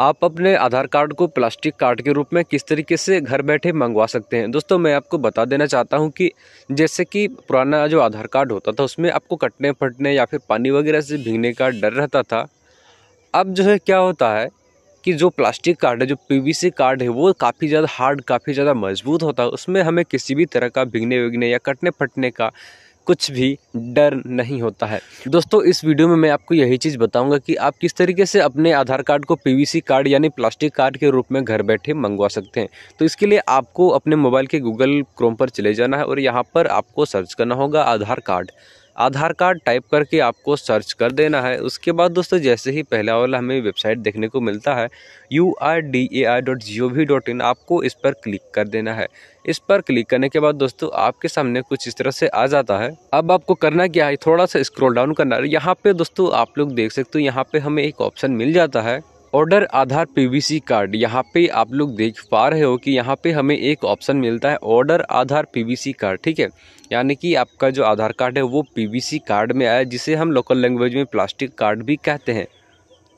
आप अपने आधार कार्ड को प्लास्टिक कार्ड के रूप में किस तरीके से घर बैठे मंगवा सकते हैं दोस्तों मैं आपको बता देना चाहता हूं कि जैसे कि पुराना जो आधार कार्ड होता था उसमें आपको कटने फटने या फिर पानी वगैरह से भीगने का डर रहता था अब जो है क्या होता है कि जो प्लास्टिक कार्ड है जो पीवीसी कार्ड है वो काफ़ी ज़्यादा हार्ड काफ़ी ज़्यादा मजबूत होता है उसमें हमें किसी भी तरह का भिगने विगने या कटने फटने का कुछ भी डर नहीं होता है दोस्तों इस वीडियो में मैं आपको यही चीज़ बताऊंगा कि आप किस तरीके से अपने आधार कार्ड को पीवीसी कार्ड यानी प्लास्टिक कार्ड के रूप में घर बैठे मंगवा सकते हैं तो इसके लिए आपको अपने मोबाइल के गूगल क्रोम पर चले जाना है और यहाँ पर आपको सर्च करना होगा Aadhaar card Aadhaar card type करके आपको सर्च कर देना है उसके बाद दोस्तों जैसे ही पहला वाला हमें वेबसाइट देखने को मिलता है U R D A R dot G O V dot in आपको इस पर क्लिक कर देना है इस पर क्लिक करने के बाद दोस्तों आपके सामने कुछ इस तरह से आ जाता है अब आपको करना क्या है थोड़ा सा स्क्रॉल डाउन करना है यहाँ पे दोस्तों आप लोग देख सकते हो यहाँ पे हमें एक ऑप्शन मिल जाता है ऑर्डर आधार पीवीसी कार्ड यहाँ पे आप लोग देख पा रहे हो कि यहाँ पे हमें एक ऑप्शन मिलता है ऑर्डर आधार पीवीसी कार्ड ठीक है यानी कि आपका जो आधार कार्ड है वो पीवीसी कार्ड में आया जिसे हम लोकल लैंग्वेज में प्लास्टिक कार्ड भी कहते हैं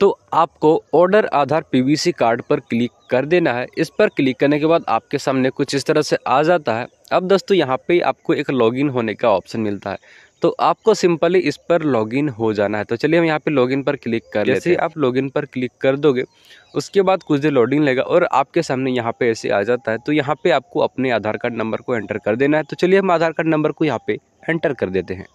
तो आपको ऑर्डर आधार पीवीसी कार्ड पर क्लिक कर देना है इस पर क्लिक करने के बाद आपके सामने कुछ इस तरह से आ जाता है अब दोस्तों यहाँ पर आपको एक लॉगिन होने का ऑप्शन मिलता है तो आपको सिंपली इस पर लॉगिन हो जाना है तो चलिए हम यहाँ पे लॉगिन पर क्लिक कर जैसे आप लॉगिन पर क्लिक कर दोगे उसके बाद कुछ देर लॉडिंग लेगा और आपके सामने यहाँ पे ऐसे आ जाता है तो यहाँ पे आपको अपने आधार कार्ड नंबर को एंटर कर देना है तो चलिए हम आधार कार्ड नंबर को यहाँ पर एंटर कर देते हैं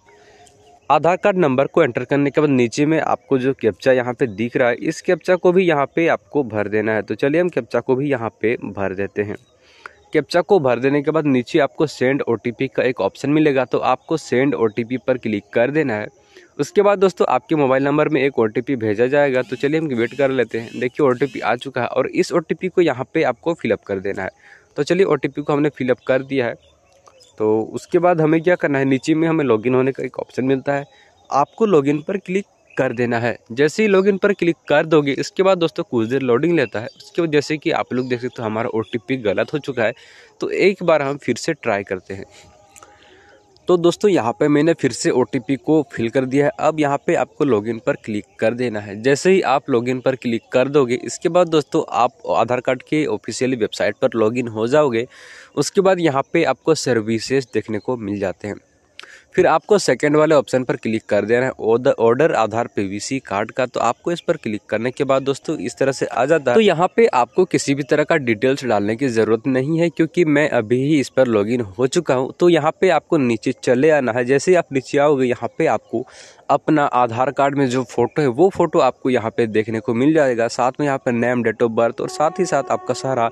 आधार कार्ड नंबर को एंटर करने के बाद नीचे में आपको जो कैप्चा यहाँ पर दिख रहा है इस कैप्चा को भी यहाँ पर आपको भर देना है तो चलिए हम कैप्चा को भी यहाँ पर भर देते हैं कैप्चा को भर देने के बाद नीचे आपको सेंड ओ का एक ऑप्शन मिलेगा तो आपको सेंड ओ पर क्लिक कर देना है उसके बाद दोस्तों आपके मोबाइल नंबर में एक ओ भेजा जाएगा तो चलिए हम वेट कर लेते हैं देखिए ओ आ चुका है और इस ओ को यहाँ पर आपको फिलअप कर देना है तो चलिए ओ को हमने फिलअप कर दिया है तो उसके बाद हमें क्या करना है नीचे में हमें लॉगिन होने का एक ऑप्शन मिलता है आपको लॉगिन पर क्लिक कर देना है जैसे ही लॉगिन पर क्लिक कर दोगे इसके बाद दोस्तों कुछ देर लोडिंग लेता है उसके बाद जैसे कि आप लोग देख सकते हो हमारा ओ गलत हो चुका है तो एक बार हम फिर से ट्राई करते हैं तो दोस्तों यहाँ पे मैंने फिर से ओ को फिल कर दिया है अब यहाँ पे आपको लॉगिन पर क्लिक कर देना है जैसे ही आप लॉगिन पर क्लिक कर दोगे इसके बाद दोस्तों आप आधार कार्ड के ऑफिशियली वेबसाइट पर लॉगिन हो जाओगे उसके बाद यहाँ पे आपको सर्विसेज देखने को मिल जाते हैं फिर आपको सेकंड वाले ऑप्शन पर क्लिक कर देना है ऑर्डर आधार पीवीसी कार्ड का तो आपको इस पर क्लिक करने के बाद दोस्तों इस तरह से आ जाता है तो यहाँ पे आपको किसी भी तरह का डिटेल्स डालने की जरूरत नहीं है क्योंकि मैं अभी ही इस पर लॉगिन हो चुका हूँ तो यहाँ पे आपको नीचे चले आना है जैसे आप नीचे आओगे यहाँ पे आपको अपना आधार कार्ड में जो फ़ोटो है वो फ़ोटो आपको यहाँ पे देखने को मिल जाएगा साथ में यहाँ पर नेम डेट ऑफ बर्थ और साथ ही साथ आपका सारा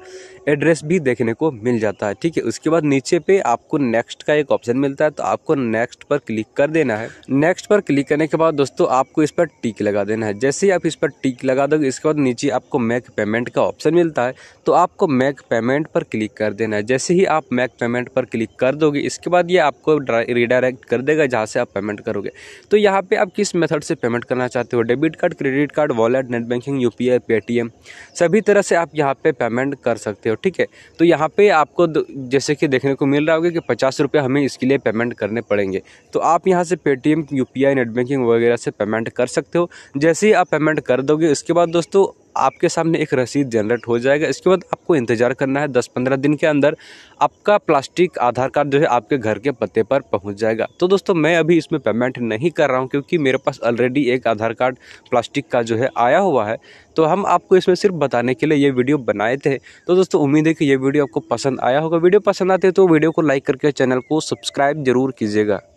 एड्रेस भी देखने को मिल जाता है ठीक है उसके बाद नीचे पे आपको नेक्स्ट का एक ऑप्शन मिलता है तो आपको नेक्स्ट पर क्लिक कर देना है नेक्स्ट पर क्लिक करने के बाद दोस्तों आपको इस पर टिक लगा देना है जैसे ही आप इस पर टिक लगा दोगे इसके बाद नीचे आपको मैक पेमेंट का ऑप्शन मिलता है तो आपको मैक पेमेंट पर क्लिक कर देना है जैसे ही आप मैक पेमेंट पर क्लिक कर दोगे इसके बाद ये आपको रिडायरेक्ट कर देगा जहाँ से आप पेमेंट करोगे तो यहाँ यहाँ पे आप किस मेथड से पेमेंट करना चाहते हो debit card credit card wallet net banking U P I सभी तरह से आप यहाँ पे पेमेंट कर सकते हो ठीक है तो यहाँ पे आपको जैसे कि देखने को मिल रहा होगा कि पचास रुपये हमें इसके लिए पेमेंट करने पड़ेंगे तो आप यहाँ से Paytm U P I net banking वगैरह से पेमेंट कर सकते हो जैसे ही आप पेमेंट कर दोगे उसके बाद दोस्तों आपके सामने एक रसीद जनरेट हो जाएगा इसके बाद आपको इंतज़ार करना है दस पंद्रह दिन के अंदर आपका प्लास्टिक आधार कार्ड जो है आपके घर के पते पर पहुंच जाएगा तो दोस्तों मैं अभी इसमें पेमेंट नहीं कर रहा हूं क्योंकि मेरे पास ऑलरेडी एक आधार कार्ड प्लास्टिक का जो है आया हुआ है तो हम आपको इसमें सिर्फ बताने के लिए ये वीडियो बनाए थे तो दोस्तों उम्मीद है कि ये वीडियो आपको पसंद आया होगा वीडियो पसंद आते तो वीडियो को लाइक करके चैनल को सब्सक्राइब जरूर कीजिएगा